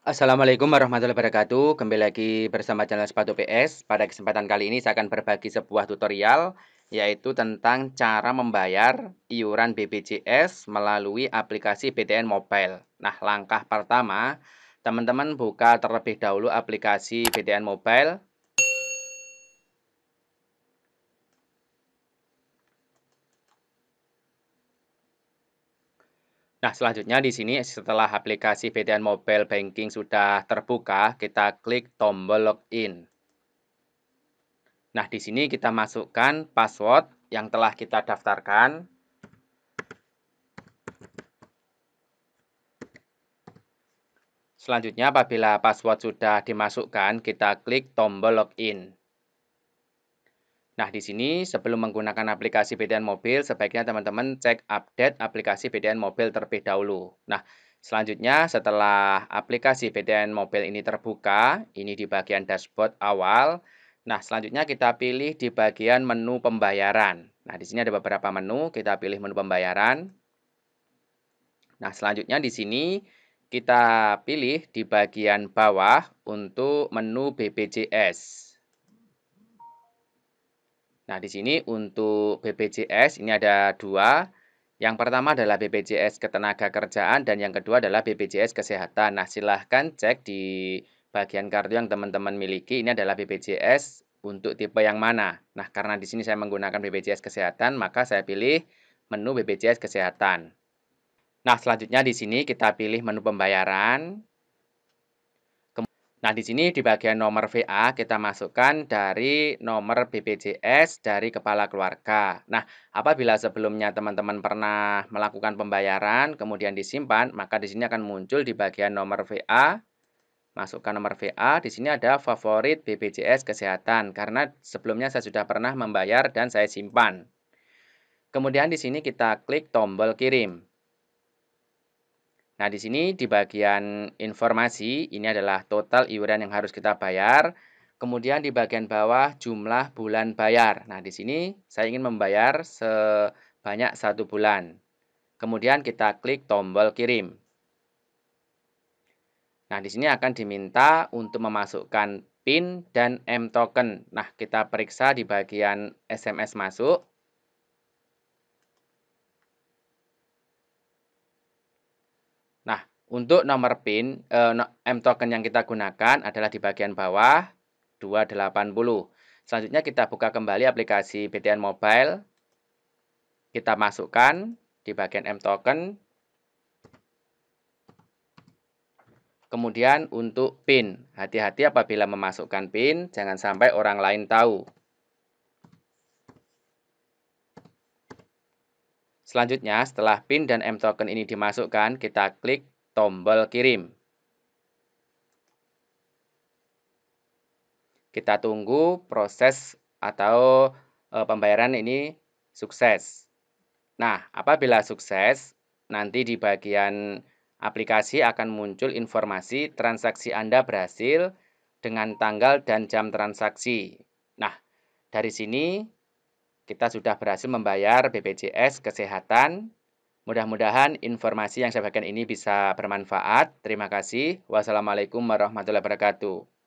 Assalamualaikum warahmatullahi wabarakatuh. Kembali lagi bersama channel Sepatu PS. Pada kesempatan kali ini saya akan berbagi sebuah tutorial yaitu tentang cara membayar iuran BPJS melalui aplikasi BTN Mobile. Nah, langkah pertama, teman-teman buka terlebih dahulu aplikasi BTN Mobile. Nah, selanjutnya di sini setelah aplikasi BTN Mobile Banking sudah terbuka, kita klik tombol login. Nah, di sini kita masukkan password yang telah kita daftarkan. Selanjutnya, apabila password sudah dimasukkan, kita klik tombol login. Nah, di sini sebelum menggunakan aplikasi BTN mobil, sebaiknya teman-teman cek update aplikasi BTN mobil terlebih dahulu. Nah, selanjutnya setelah aplikasi BTN mobil ini terbuka, ini di bagian dashboard awal. Nah, selanjutnya kita pilih di bagian menu pembayaran. Nah, di sini ada beberapa menu, kita pilih menu pembayaran. Nah, selanjutnya di sini kita pilih di bagian bawah untuk menu BPJS. Nah, di sini untuk BPJS ini ada dua. Yang pertama adalah BPJS Ketenaga Kerjaan dan yang kedua adalah BPJS Kesehatan. Nah, silahkan cek di bagian kartu yang teman-teman miliki ini adalah BPJS untuk tipe yang mana. Nah, karena di sini saya menggunakan BPJS Kesehatan, maka saya pilih menu BPJS Kesehatan. Nah, selanjutnya di sini kita pilih menu pembayaran. Nah, di sini di bagian nomor VA kita masukkan dari nomor BPJS dari kepala keluarga. Nah, apabila sebelumnya teman-teman pernah melakukan pembayaran kemudian disimpan, maka di sini akan muncul di bagian nomor VA. Masukkan nomor VA, di sini ada favorit BPJS kesehatan karena sebelumnya saya sudah pernah membayar dan saya simpan. Kemudian di sini kita klik tombol kirim. Nah, di sini di bagian informasi ini adalah total iuran yang harus kita bayar. Kemudian di bagian bawah jumlah bulan bayar. Nah, di sini saya ingin membayar sebanyak satu bulan. Kemudian kita klik tombol kirim. Nah, di sini akan diminta untuk memasukkan PIN dan M token. Nah, kita periksa di bagian SMS masuk. Untuk nomor PIN, eh, M token yang kita gunakan adalah di bagian bawah 280. Selanjutnya kita buka kembali aplikasi BTN Mobile. Kita masukkan di bagian M token. Kemudian untuk PIN, hati-hati apabila memasukkan PIN, jangan sampai orang lain tahu. Selanjutnya, setelah PIN dan M token ini dimasukkan, kita klik tombol kirim. Kita tunggu proses atau e, pembayaran ini sukses. Nah, apabila sukses, nanti di bagian aplikasi akan muncul informasi transaksi Anda berhasil dengan tanggal dan jam transaksi. Nah, dari sini kita sudah berhasil membayar BPJS Kesehatan Mudah-mudahan informasi yang saya bagikan ini bisa bermanfaat. Terima kasih. Wassalamualaikum warahmatullahi wabarakatuh.